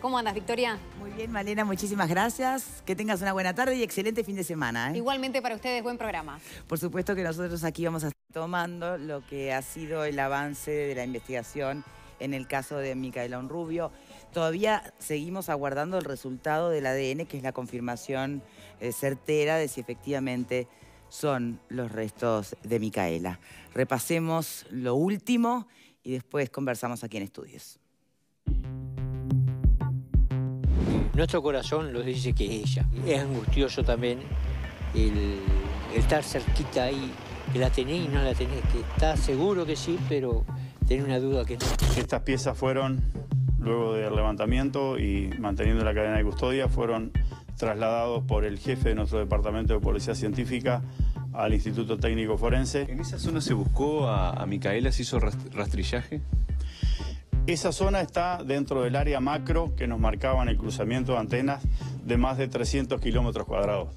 ¿Cómo andas, Victoria? Muy bien, Malena, muchísimas gracias. Que tengas una buena tarde y excelente fin de semana. ¿eh? Igualmente para ustedes, buen programa. Por supuesto que nosotros aquí vamos a estar tomando lo que ha sido el avance de la investigación en el caso de Micaela Rubio. Todavía seguimos aguardando el resultado del ADN, que es la confirmación eh, certera de si efectivamente son los restos de Micaela. Repasemos lo último y después conversamos aquí en estudios. Nuestro corazón lo dice que es ella. Es angustioso también el, estar cerquita ahí, que la tenés y no la tenés, que está seguro que sí, pero tenés una duda que no. Estas piezas fueron, luego del levantamiento y manteniendo la cadena de custodia, fueron trasladados por el jefe de nuestro departamento de policía científica al Instituto Técnico Forense. ¿En esa zona se buscó a Micaela, se hizo rastrillaje? Esa zona está dentro del área macro que nos marcaban el cruzamiento de antenas de más de 300 kilómetros cuadrados.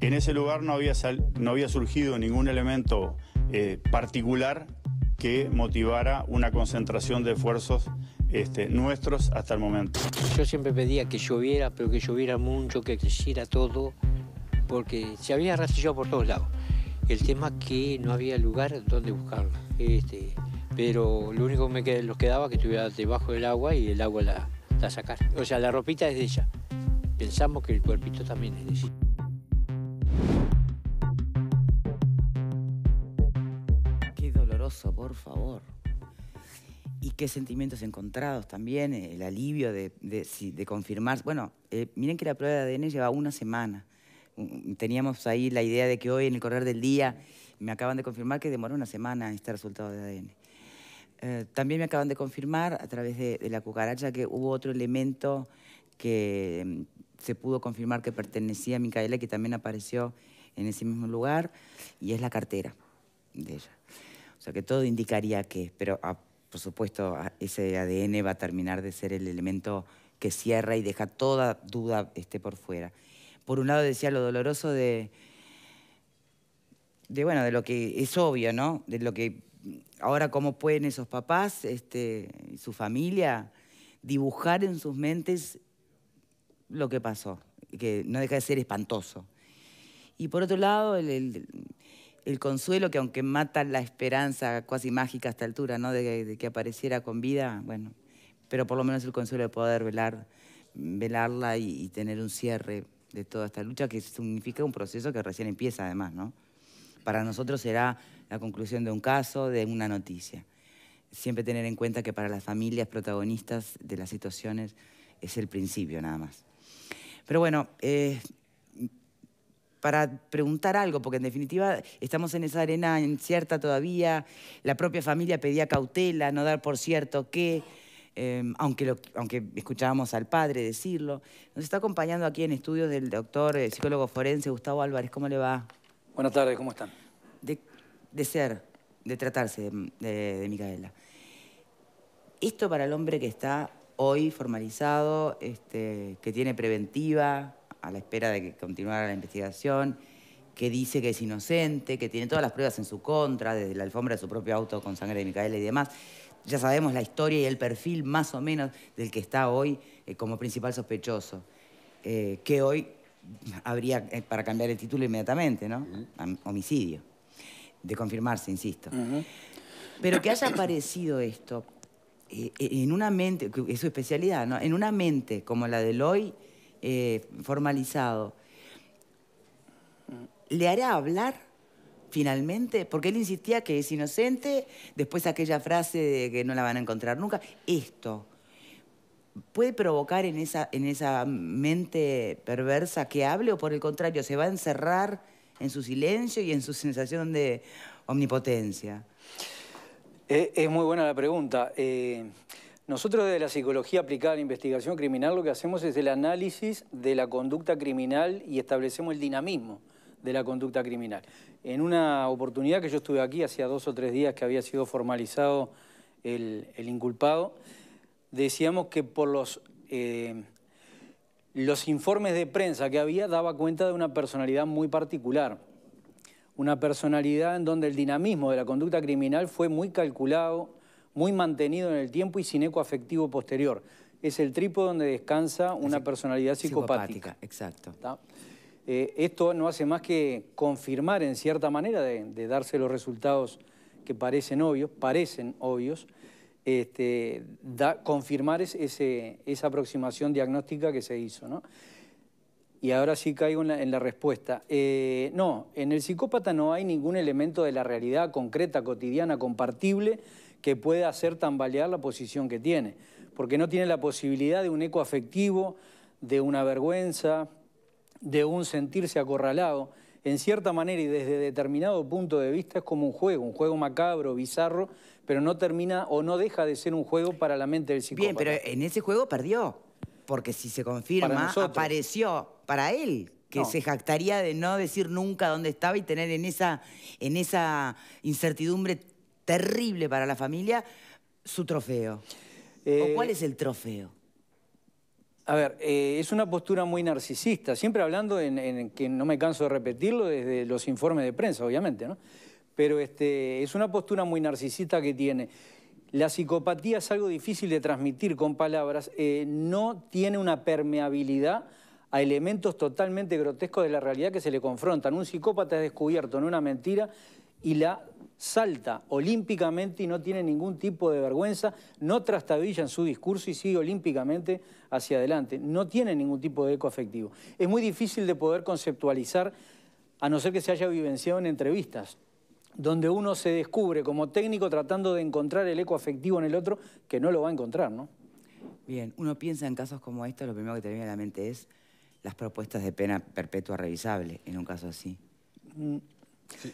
En ese lugar no había, no había surgido ningún elemento eh, particular que motivara una concentración de esfuerzos este, nuestros hasta el momento. Yo siempre pedía que lloviera, pero que lloviera mucho, que creciera todo, porque se había arrastrado por todos lados. El tema es que no había lugar donde buscarlo. Este, pero lo único que me quedaba, los quedaba que estuviera debajo del agua y el agua la, la sacar. O sea, la ropita es de ella. Pensamos que el cuerpito también es de ella. Qué doloroso, por favor. Y qué sentimientos encontrados también, eh, el alivio de, confirmar. Bueno, eh, miren que la prueba de ADN lleva una semana. Mm, mm, teníamos ahí la idea de que hoy, en el correr del día, me acaban de confirmar que demoró una semana este resultado de ADN. Eh, también me acaban de confirmar a través de, la cucaracha que hubo otro elemento que mm, se pudo confirmar que pertenecía a Micaela que también apareció en ese mismo lugar, y es la cartera de ella. O sea que todo indicaría que, pero ah, por supuesto ah, ese ADN va a terminar de ser el elemento que cierra y deja toda duda esté por fuera. Por un lado decía lo doloroso de, de, bueno, de lo que es obvio, ¿no? De lo que ahora cómo pueden esos papás este, y su familia dibujar en sus mentes lo que pasó, que no deja de ser espantoso. Y por otro lado, el, consuelo que aunque mata la esperanza casi mágica a esta altura, ¿no? De, que apareciera con vida, bueno, pero por lo menos el consuelo de poder velar, velarla y, y tener un cierre de toda esta lucha que significa un proceso que recién empieza además, ¿no? Para nosotros será la conclusión de un caso, de una noticia. Siempre tener en cuenta que para las familias protagonistas de las situaciones es el principio nada más. Pero bueno, eh, para preguntar algo, porque en definitiva estamos en esa arena incierta todavía, la propia familia pedía cautela, no dar por cierto que, em, aunque, aunque escuchábamos al padre decirlo. Nos está acompañando aquí en estudios del doctor, el eh, psicólogo forense Gustavo Álvarez, ¿cómo le va? Buenas tardes, ¿cómo están? de ser, de tratarse de, Micaela. Esto para el hombre que está hoy formalizado, este, que tiene preventiva, a la espera de que continuara la investigación, que dice que es inocente, que tiene todas las pruebas en su contra, desde la alfombra de su propio auto con sangre de Micaela y demás. Ya sabemos la historia y el perfil más o menos del que está hoy eh, como principal sospechoso, eh, que hoy habría, eh, para cambiar el título inmediatamente, ¿no? Homicidio de confirmarse, insisto. Pero que haya aparecido esto eh, en una mente, es su especialidad, ¿no? En una mente como la de hoy, eh, formalizado, ¿le hará hablar finalmente? Porque él insistía que es inocente, después aquella frase de que no la van a encontrar nunca. Esto puede provocar en esa, en esa mente perversa que hable o por el contrario, se va a encerrar en su silencio y en su sensación de omnipotencia? Eh, es muy buena la pregunta. Eh, nosotros desde la psicología aplicada a la investigación criminal lo que hacemos es el análisis de la conducta criminal y establecemos el dinamismo de la conducta criminal. En una oportunidad que yo estuve aquí, hacía dos o tres días que había sido formalizado el, inculpado, decíamos que por los... Eh, los informes de prensa que había daba cuenta de una personalidad muy particular. Una personalidad en donde el dinamismo de la conducta criminal fue muy calculado, muy mantenido en el tiempo y sin eco afectivo posterior. Es el trípode donde descansa una personalidad psicopática. exacto. Eh, esto no hace más que confirmar en cierta manera de, de darse los resultados que parecen obvios, parecen obvios, este, confirmar esa aproximación diagnóstica que se hizo. Y ahora sí caigo en la, respuesta. Eh, no, en el psicópata no hay ningún elemento de la realidad concreta, cotidiana, compartible, que pueda hacer tambalear la posición que tiene. Porque no tiene la posibilidad de un eco afectivo, de una vergüenza, de un sentirse acorralado. En cierta manera y desde determinado punto de vista es como un juego, un juego macabro, bizarro, pero no termina o no deja de ser un juego para la mente del psicópata. Bien, pero en ese juego perdió, porque si se confirma, apareció para él, que se jactaría de no decir nunca dónde estaba y tener en esa, en esa incertidumbre terrible para la familia su trofeo. ¿O eh, cuál es el trofeo? A ver, eh, es una postura muy narcisista, siempre hablando en, en, que no me canso de repetirlo desde los informes de prensa, obviamente, ¿no? pero este, es una postura muy narcisista que tiene. La psicopatía es algo difícil de transmitir con palabras, eh, no tiene una permeabilidad a elementos totalmente grotescos de la realidad que se le confrontan. Un psicópata es descubierto en una mentira y la salta olímpicamente y no tiene ningún tipo de vergüenza, no trastabilla en su discurso y sigue olímpicamente hacia adelante. No tiene ningún tipo de eco afectivo. Es muy difícil de poder conceptualizar a no ser que se haya vivenciado en entrevistas donde uno se descubre como técnico tratando de encontrar el eco afectivo en el otro, que no lo va a encontrar, ¿no? Bien, uno piensa en casos como este, lo primero que te viene a la mente es las propuestas de pena perpetua revisable, en un caso así. Mm,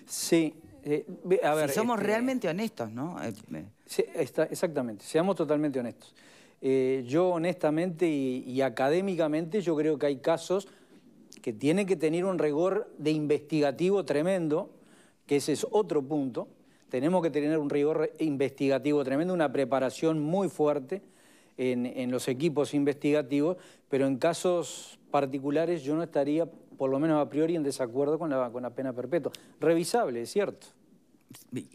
sí. Eh, a ver, si somos este, realmente honestos, ¿no? Eh, sí, exactamente, seamos totalmente honestos. Eh, yo honestamente y académicamente yo creo que hay casos que tienen que tener un rigor de investigativo tremendo, ese es otro punto. Tenemos que tener un rigor investigativo tremendo, una preparación muy fuerte en, los equipos investigativos, pero en casos particulares yo no estaría, por lo menos a priori, en desacuerdo con la, con la pena perpetua. Revisable, es cierto.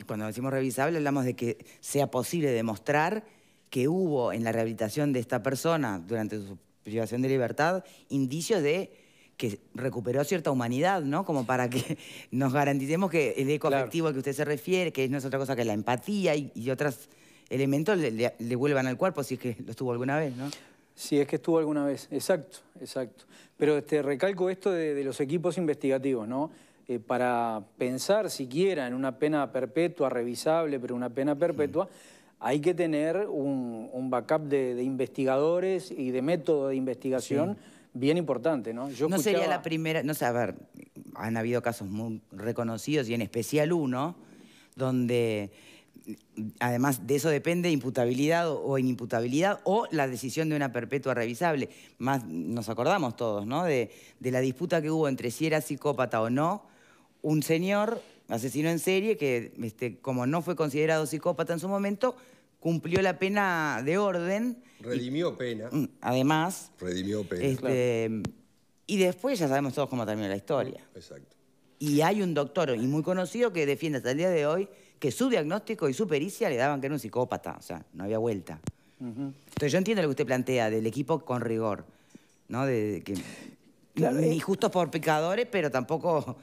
Cuando decimos revisable hablamos de que sea posible demostrar que hubo en la rehabilitación de esta persona durante su privación de libertad indicios de que recuperó cierta humanidad, ¿no? Como para que nos garanticemos que el eco afectivo al que usted se refiere, que no es otra cosa que la empatía y, otros elementos le, vuelvan al cuerpo, si es que lo estuvo alguna vez, ¿no? Sí, es que estuvo alguna vez, exacto, exacto. Pero este, recalco esto de, los equipos investigativos, ¿no? Eh, para pensar siquiera en una pena perpetua, revisable, pero una pena perpetua, hay que tener un, backup de, investigadores y de método de investigación bien importante, ¿no? Yo no sería la primera, no sé, a ver, han habido casos muy reconocidos y en especial uno donde además de eso depende imputabilidad o inimputabilidad o la decisión de una perpetua revisable. Más nos acordamos todos, ¿no? De, la disputa que hubo entre si era psicópata o no, un señor asesino en serie que, este, como no fue considerado psicópata en su momento, cumplió la pena de orden. Redimió pena. Mm, además. Redimió pena. Este, y después ya sabemos todos cómo terminó la historia. Exacto. Y hay un doctor y muy conocido que defiende hasta el día de hoy que su diagnóstico y su pericia le daban que era un psicópata, o sea, no había vuelta. Entonces yo entiendo lo que usted plantea del equipo con rigor, ¿no? De, que, claro, eh. por pecadores, pero tampoco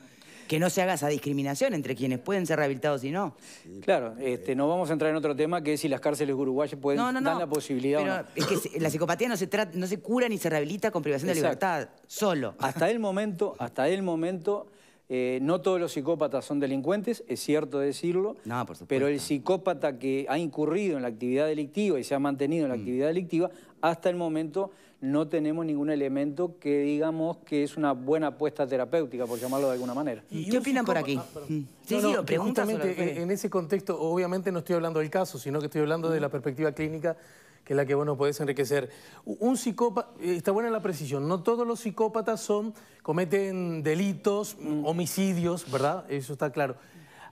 que no se haga esa discriminación entre quienes pueden ser rehabilitados y no. Claro, este, no vamos a entrar en otro tema que es si las cárceles uruguayas pueden dar la posibilidad No, no, no. es que la psicopatía no se, no se cura ni se rehabilita con privación de libertad, solo. Hasta el momento, hasta el momento... Eh, no todos los psicópatas son delincuentes, es cierto decirlo, no, por pero el psicópata que ha incurrido en la actividad delictiva y se ha mantenido en la mm. actividad delictiva, hasta el momento no tenemos ningún elemento que digamos que es una buena apuesta terapéutica, por llamarlo de alguna manera. ¿Qué opinan por aquí? Mm. Ah, sí, sí, justamente en ese contexto, obviamente no estoy hablando del caso, sino que estoy hablando de la perspectiva clínica que es la que vos nos podés enriquecer. Un psicópata, eh, está buena la precisión, no todos los psicópatas son, cometen delitos, mm. homicidios, ¿verdad? Eso está claro.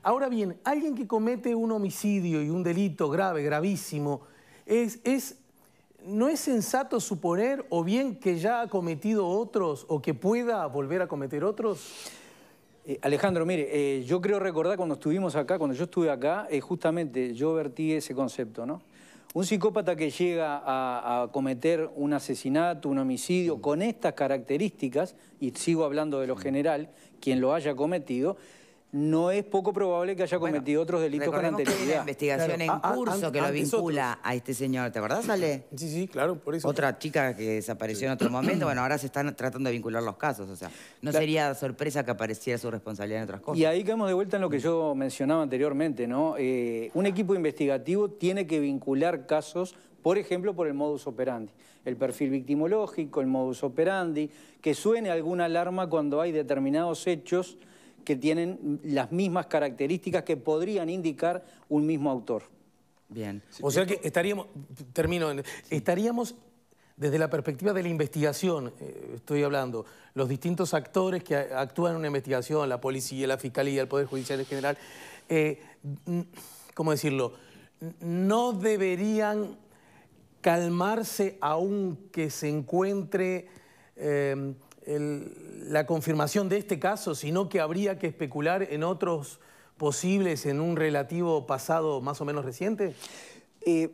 Ahora bien, alguien que comete un homicidio y un delito grave, gravísimo, es, es ¿no es sensato suponer o bien que ya ha cometido otros o que pueda volver a cometer otros? Eh, Alejandro, mire, eh, yo creo recordar cuando estuvimos acá, cuando yo estuve acá, eh, justamente yo vertí ese concepto, ¿no? Un psicópata que llega a, cometer un asesinato, un homicidio, mm. con estas características, y sigo hablando de lo general, quien lo haya cometido, no es poco probable que haya cometido otros delitos con anterioridad. hay una investigación en curso ah, que lo vincula a este señor, ¿te acordás, Sale, Sí, sí, claro, por eso. Otra chica que desapareció en otro momento, bueno, ahora se están tratando de vincular los casos, o sea, no sería sorpresa que apareciera su responsabilidad en otras cosas. Y ahí caemos de vuelta en lo que yo mencionaba anteriormente, ¿no? Eh, un equipo investigativo tiene que vincular casos por ejemplo, por el modus operandi, el perfil victimológico, el modus operandi, que suene alguna alarma cuando hay determinados hechos que tienen las mismas características que podrían indicar un mismo autor. Bien. o sea que estaríamos, termino, estaríamos desde la perspectiva de la investigación, eh, estoy hablando, los distintos actores que actúan en una investigación, la policía, la fiscalía, el Poder Judicial en general, eh, ¿cómo decirlo? No deberían calmarse que se encuentre... Eh, la confirmación de este caso, sino que habría que especular en otros posibles en un relativo pasado más o menos reciente? Eh,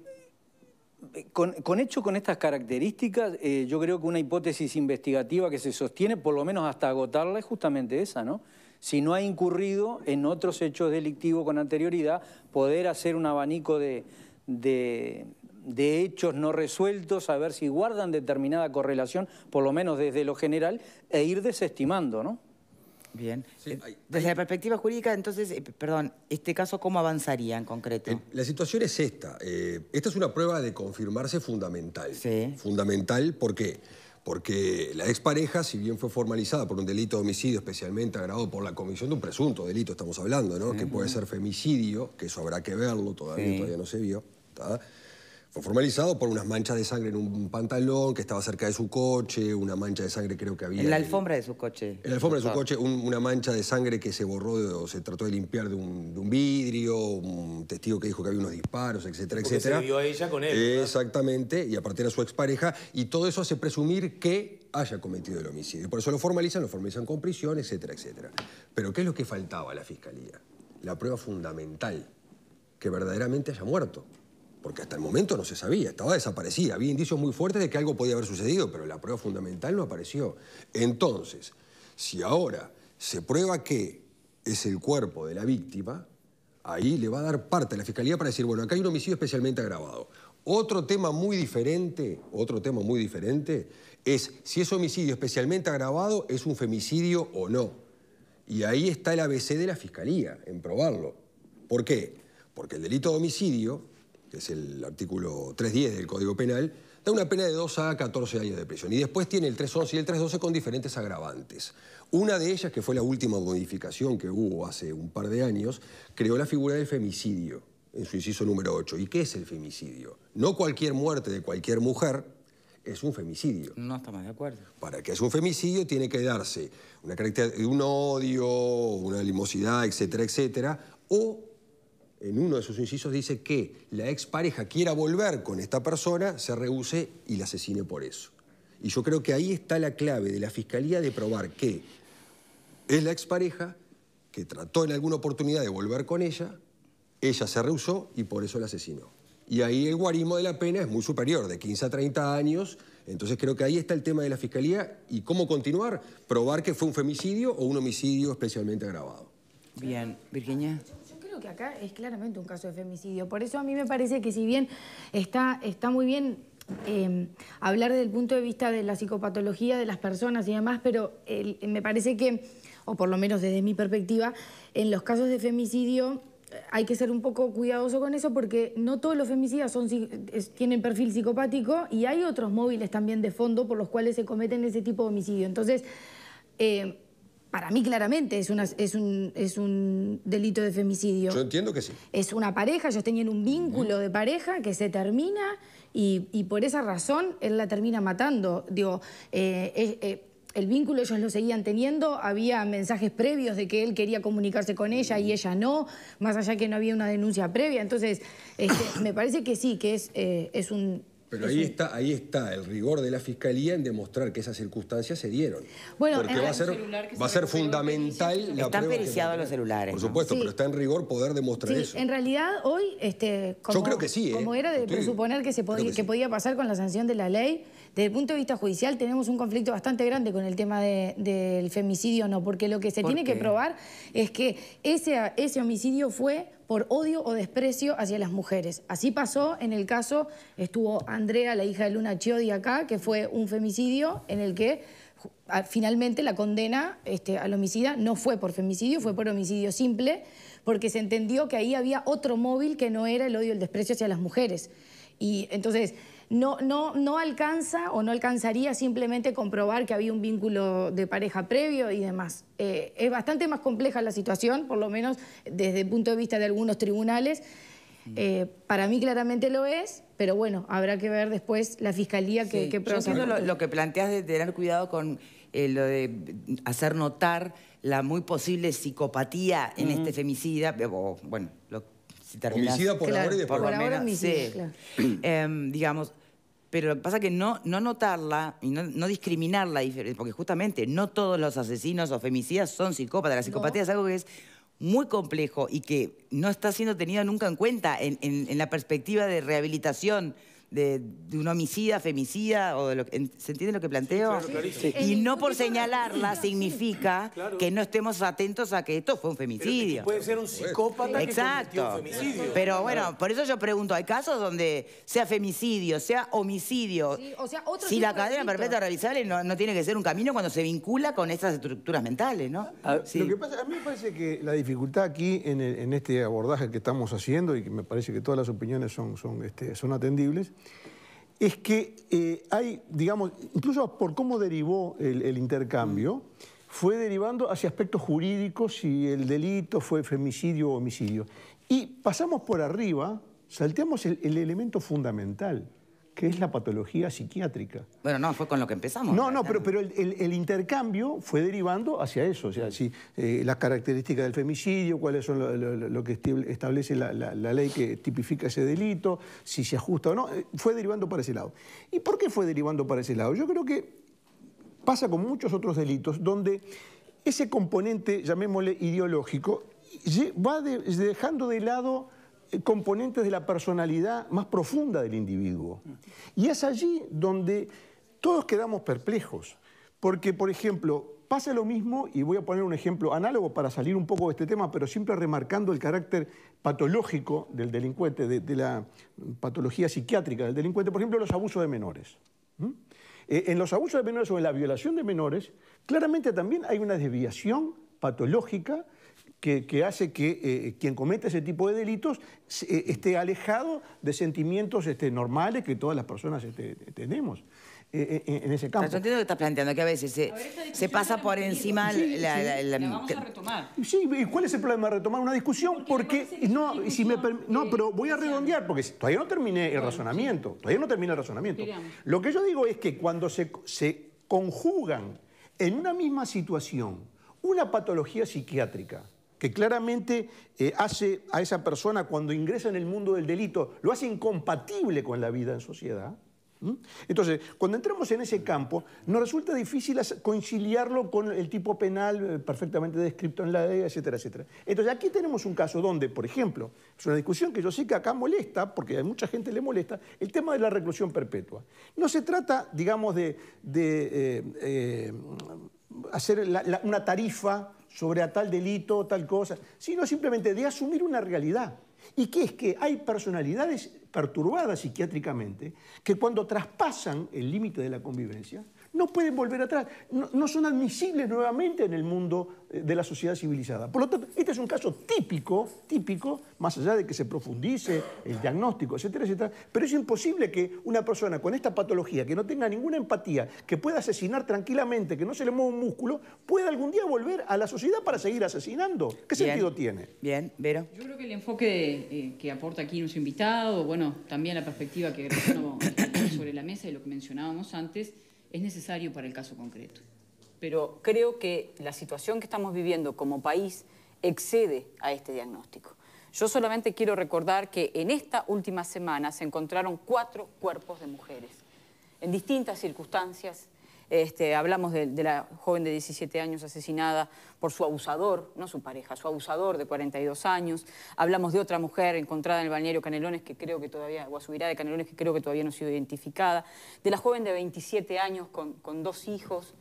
con, hecho con estas características, eh, yo creo que una hipótesis investigativa que se sostiene, por lo menos hasta agotarla, es justamente esa, ¿no? Si no ha incurrido en otros hechos delictivos con anterioridad, poder hacer un abanico de, de hechos no resueltos, a ver si guardan determinada correlación, por lo menos desde lo general, e ir desestimando, ¿no? Bien. Eh, desde la perspectiva jurídica, entonces, eh, perdón, este caso, ¿cómo avanzaría en concreto? la situación es esta. Eh, esta es una prueba de confirmarse fundamental. Fundamental, ¿por qué? Porque la expareja, si bien fue formalizada por un delito de homicidio especialmente agravado por la comisión de un presunto delito, estamos hablando, ¿no? Que puede ser femicidio, que eso habrá que verlo, todavía, todavía no se vio. Fue formalizado por unas manchas de sangre en un pantalón que estaba cerca de su coche, una mancha de sangre creo que había... En la alfombra de su coche. En la alfombra de su coche, una mancha de sangre que se borró o se trató de limpiar de un, vidrio, un testigo que dijo que había unos disparos, etcétera, etcétera. se vio a ella con él. Exactamente, y aparte de su expareja, y todo eso hace presumir que haya cometido el homicidio. Por eso lo formalizan, lo formalizan con prisión, etcétera, etcétera. Pero ¿qué es lo que faltaba a la fiscalía? La prueba fundamental, que verdaderamente haya muerto. Porque hasta el momento no se sabía, estaba desaparecida. Había indicios muy fuertes de que algo podía haber sucedido, pero la prueba fundamental no apareció. Entonces, si ahora se prueba que es el cuerpo de la víctima, ahí le va a dar parte a la fiscalía para decir, bueno, acá hay un homicidio especialmente agravado. Otro tema muy diferente, otro tema muy diferente es si ese homicidio especialmente agravado es un femicidio o no. Y ahí está el ABC de la fiscalía en probarlo. ¿Por qué? Porque el delito de homicidio que es el artículo 310 del Código Penal, da una pena de 2 a 14 años de prisión. Y después tiene el 311 y el 312 con diferentes agravantes. Una de ellas, que fue la última modificación que hubo hace un par de años, creó la figura del femicidio en su inciso número 8. ¿Y qué es el femicidio? No cualquier muerte de cualquier mujer, es un femicidio. No estamos de acuerdo. Para que es un femicidio tiene que darse una de un odio, una limosidad, etcétera, etcétera, o en uno de sus incisos dice que la expareja quiera volver con esta persona, se rehúse y la asesine por eso. Y yo creo que ahí está la clave de la fiscalía de probar que es la expareja que trató en alguna oportunidad de volver con ella, ella se rehusó y por eso la asesinó. Y ahí el guarismo de la pena es muy superior, de 15 a 30 años. Entonces creo que ahí está el tema de la fiscalía y cómo continuar, probar que fue un femicidio o un homicidio especialmente agravado. Bien, Virginia que acá es claramente un caso de femicidio. Por eso a mí me parece que si bien está, está muy bien em, hablar desde el punto de vista de la psicopatología de las personas y demás, pero me parece que, o por lo menos desde mi perspectiva, en los casos de femicidio eh, hay que ser un poco cuidadoso con eso porque no todos los femicidas son, tienen perfil psicopático y hay otros móviles también de fondo por los cuales se cometen ese tipo de homicidio. Entonces, eh, para mí claramente es, una, es, un, es un delito de femicidio. Yo entiendo que sí. Es una pareja, ellos tenían un vínculo de pareja que se termina y, por esa razón él la termina matando. Digo, eh, eh, eh, el vínculo ellos lo seguían teniendo, había mensajes previos de que él quería comunicarse con ella y ella no, más allá que no había una denuncia previa. Entonces, este, me parece que sí, que es, es un pero ahí está, ahí está el rigor de la Fiscalía en demostrar que esas circunstancias se dieron. Bueno, Porque va a ser, va a ser fundamental la Están los celulares. Por supuesto, pero está en rigor poder demostrar eso. En realidad, hoy, este, ¿eh? como, era de presuponer que, se podía, que, podía pasar con la sanción de la ley, desde el punto de vista judicial tenemos un conflicto bastante grande con el tema del femicidio, no, porque lo que se tiene que probar es que ese, ese homicidio fue por odio o desprecio hacia las mujeres. Así pasó en el caso, estuvo Andrea, la hija de Luna Chiodi acá, que fue un femicidio en el que finalmente la condena este, al homicida no fue por femicidio, fue por homicidio simple, porque se entendió que ahí había otro móvil que no era el odio o el desprecio hacia las mujeres. Y entonces no, no, no alcanza o no alcanzaría simplemente comprobar que había un vínculo de pareja previo y demás. Eh, es bastante más compleja la situación, por lo menos desde el punto de vista de algunos tribunales. Eh, para mí claramente lo es, pero bueno, habrá que ver después la fiscalía qué qué Yo lo, que planteas de tener cuidado con eh, lo de hacer notar la muy posible psicopatía en este femicida, o, bueno, lo, si terminas... por y después. Por, ahora em, digamos, pero lo que pasa es que no, no notarla y no, discriminarla, porque justamente no todos los asesinos o femicidas son psicópatas. La psicopatía es algo que es muy complejo y que no está siendo tenido nunca en cuenta en, en la perspectiva de rehabilitación de, un homicida, femicida, o de lo, ¿se entiende lo que planteo? Y no por señalarla significa que no estemos atentos a que esto fue un femicidio. puede ser un psicópata que un femicidio. Pero bueno, por eso yo pregunto, ¿hay casos donde sea femicidio, sea homicidio? o sea, si la cadena perpetua revisable no, tiene que ser un camino cuando se vincula con estas estructuras mentales, ¿no? A, ah, lo que pasa, a mí me parece que la dificultad aquí en, este abordaje que estamos haciendo y que me parece que todas las opiniones son, son, este, son atendibles, es que eh, hay, digamos, incluso por cómo derivó el, intercambio, fue derivando hacia aspectos jurídicos, si el delito fue femicidio o homicidio. Y pasamos por arriba, salteamos el elemento fundamental, que es la patología psiquiátrica. Bueno, no, fue con lo que empezamos. No, no, pero, pero el, intercambio fue derivando hacia eso, o sea, si, eh, las características del femicidio, cuáles son lo, que establece la, ley que tipifica ese delito, si se ajusta o no, eh, fue derivando para ese lado. ¿Y por qué fue derivando para ese lado? Yo creo que pasa con muchos otros delitos donde ese componente, llamémosle ideológico, va dejando de lado componentes de la personalidad más profunda del individuo. Y es allí donde todos quedamos perplejos, porque, por ejemplo, pasa lo mismo, y voy a poner un ejemplo análogo para salir un poco de este tema, pero siempre remarcando el carácter patológico del delincuente, de, la patología psiquiátrica del delincuente, por ejemplo, los abusos de menores. ¿Mm? Eh, en los abusos de menores o en la violación de menores, claramente también hay una desviación patológica que, hace que eh, quien comete ese tipo de delitos eh, esté alejado de sentimientos este, normales que todas las personas este, tenemos. Eh, en ese campo. yo entiendo lo que estás planteando, que a veces se, pasa por encima sí, la, sí. vamos a retomar. Sí, ¿y cuál es el problema de retomar una discusión? Porque, no, si me no, pero voy a redondear, porque todavía no terminé el razonamiento. Todavía no terminé el razonamiento. Lo que yo digo es que cuando se, se conjugan en una misma situación una patología psiquiátrica que claramente eh, hace a esa persona cuando ingresa en el mundo del delito, lo hace incompatible con la vida en sociedad. Entonces, cuando entramos en ese campo, nos resulta difícil conciliarlo con el tipo penal eh, perfectamente descrito en la ley, etcétera, etcétera. Entonces, aquí tenemos un caso donde, por ejemplo, es una discusión que yo sé que acá molesta, porque a mucha gente le molesta, el tema de la reclusión perpetua. No se trata, digamos, de... Eh, hacer una tarifa sobre a tal delito, tal cosa, sino simplemente de asumir una realidad. Y que es que hay personalidades perturbadas psiquiátricamente que cuando traspasan el límite de la convivencia, no pueden volver atrás, no, son admisibles nuevamente en el mundo eh, de la sociedad civilizada. Por lo tanto, este es un caso típico, típico, más allá de que se profundice el diagnóstico, etcétera, etcétera, pero es imposible que una persona con esta patología, que no tenga ninguna empatía, que pueda asesinar tranquilamente, que no se le mueva un músculo, pueda algún día volver a la sociedad para seguir asesinando. ¿Qué sentido tiene? Bien, Vero. Yo creo que el enfoque eh, que aporta aquí nuestro invitado, bueno, también la perspectiva que tenemos sobre la mesa y lo que mencionábamos antes, es necesario para el caso concreto. Pero creo que la situación que estamos viviendo como país excede a este diagnóstico. Yo solamente quiero recordar que en esta última semana se encontraron cuatro cuerpos de mujeres, en distintas circunstancias, este, hablamos de, la joven de 17 años asesinada por su abusador, no su pareja, su abusador de 42 años. Hablamos de otra mujer encontrada en el balneario Canelones que creo que todavía, o Subirá de Canelones que creo que todavía no ha sido identificada. De la joven de 27 años con, dos hijos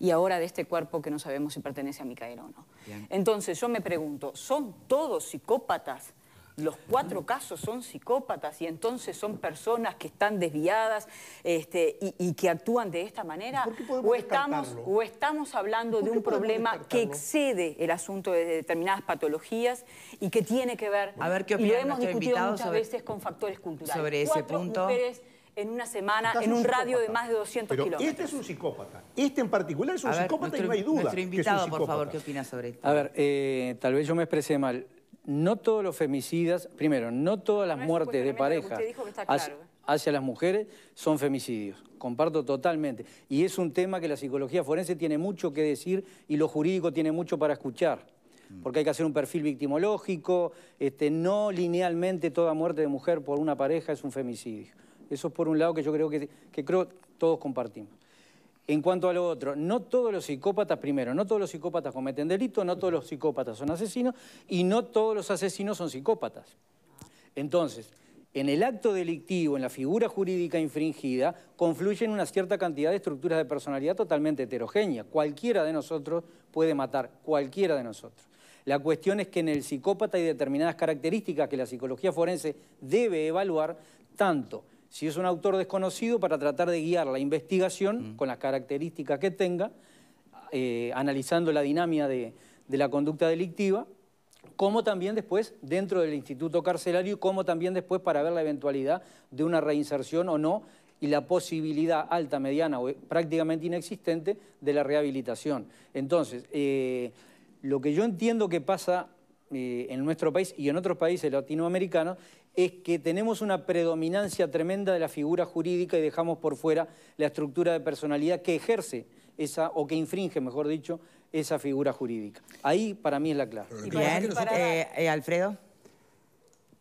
y ahora de este cuerpo que no sabemos si pertenece a Micaela o no. Entonces yo me pregunto, ¿son todos psicópatas? Los cuatro casos son psicópatas y entonces son personas que están desviadas este, y, que actúan de esta manera. O estamos, o estamos hablando de un problema que excede el asunto de determinadas patologías y que tiene que ver, a ver ¿qué y lo hemos discutido muchas veces con factores culturales. Sobre ese punto. Mujeres en una semana, en un, radio de más de 200 Este es un psicópata. Este en particular es un psicópata y no hay duda. Nuestro invitado, por favor, ¿qué opina sobre esto? A ver, eh, tal vez yo me expresé mal no todos los femicidas, primero, no todas las muertes de pareja hacia, las mujeres son femicidios. Comparto totalmente. Y es un tema que la psicología forense tiene mucho que decir y lo jurídico tiene mucho para escuchar. Mm. Porque hay que hacer un perfil victimológico, este, no linealmente toda muerte de mujer por una pareja es un femicidio. Eso es por un lado que yo creo que, que creo todos compartimos. En cuanto a lo otro, no todos los psicópatas, primero, no todos los psicópatas cometen delito, no todos los psicópatas son asesinos y no todos los asesinos son psicópatas. Entonces, en el acto delictivo, en la figura jurídica infringida, confluyen una cierta cantidad de estructuras de personalidad totalmente heterogéneas. Cualquiera de nosotros puede matar, cualquiera de nosotros. La cuestión es que en el psicópata hay determinadas características que la psicología forense debe evaluar tanto si es un autor desconocido, para tratar de guiar la investigación mm. con las características que tenga, eh, analizando la dinámica de, la conducta delictiva, como también después dentro del instituto carcelario como también después para ver la eventualidad de una reinserción o no y la posibilidad alta, mediana o eh, prácticamente inexistente de la rehabilitación. Entonces, eh, lo que yo entiendo que pasa en nuestro país y en otros países latinoamericanos es que tenemos una predominancia tremenda de la figura jurídica y dejamos por fuera la estructura de personalidad que ejerce esa, o que infringe, mejor dicho, esa figura jurídica. Ahí para mí es la clave. Bien, eh, eh, Alfredo.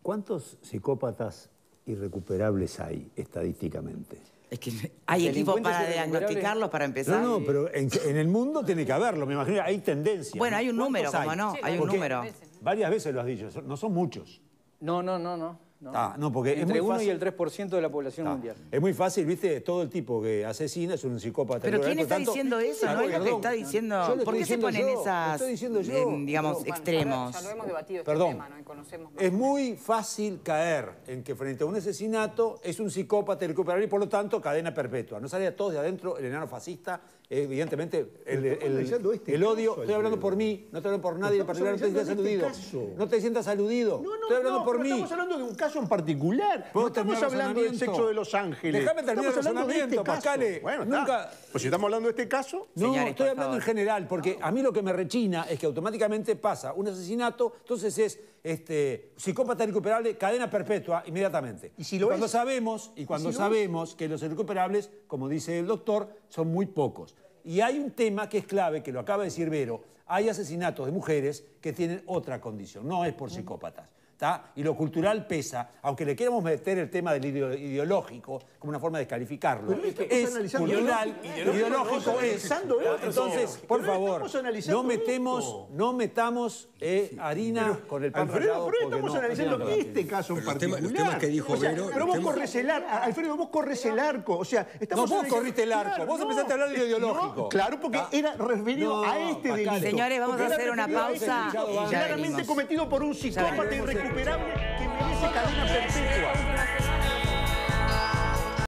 ¿Cuántos psicópatas irrecuperables hay estadísticamente? Es que hay equipos para diagnosticarlos para empezar. No, no, pero en, el mundo tiene que haberlo, me imagino, hay tendencia. Bueno, hay un número, como no, hay un número. Varias veces lo has dicho, no son muchos. No, no, no, no porque Entre el 1 y el 3% de la población mundial. Es muy fácil, ¿viste? Todo el tipo que asesina es un psicópata. Pero ¿quién está diciendo eso? No, está diciendo. ¿Por qué se ponen esas, digamos, extremos? Ya lo, este Perdón, Es muy fácil caer en que frente a un asesinato es un psicópata recuperable y por lo tanto cadena perpetua. ¿No salía a todos de adentro el enano fascista evidentemente, el, este el, odio, estoy hablando por mí, no estoy hablando por nadie en particular, no te sientas este aludido. no te sientas aludido. No, no, por mí. Estamos hablando de un caso en particular. No estamos hablando del sexo de Los Ángeles. Déjame terminar el este razonamiento, este Pascale. Bueno, nunca. Pues si estamos hablando de este caso. No, estoy hablando en general, porque a mí lo que me rechina es que automáticamente pasa un asesinato, entonces es este, psicópata recuperable, cadena perpetua inmediatamente. Y cuando sabemos, y cuando sabemos que los irrecuperables, como dice el doctor, son muy pocos. Y hay un tema que es clave, que lo acaba de decir Vero, hay asesinatos de mujeres que tienen otra condición, no es por psicópatas y lo cultural pesa, aunque le queramos meter el tema del ideológico como una forma de descalificarlo. Pero es, que es cultural, ideológico, ideológico es. Entonces, por favor, no metemos, no metamos eh, harina con el pan Alfredo, pero estamos analizando este caso en particular. que dijo pero vos corres el arco, Alfredo, vos corres el arco. O sea, estamos no, vos corriste el arco, vos empezaste a hablar de ideológico. claro, porque ah, era este referido a este delito. Señores, vamos a hacer una pausa. Claramente cometido por un psicópata irrecuperable que merece cadena perpetua.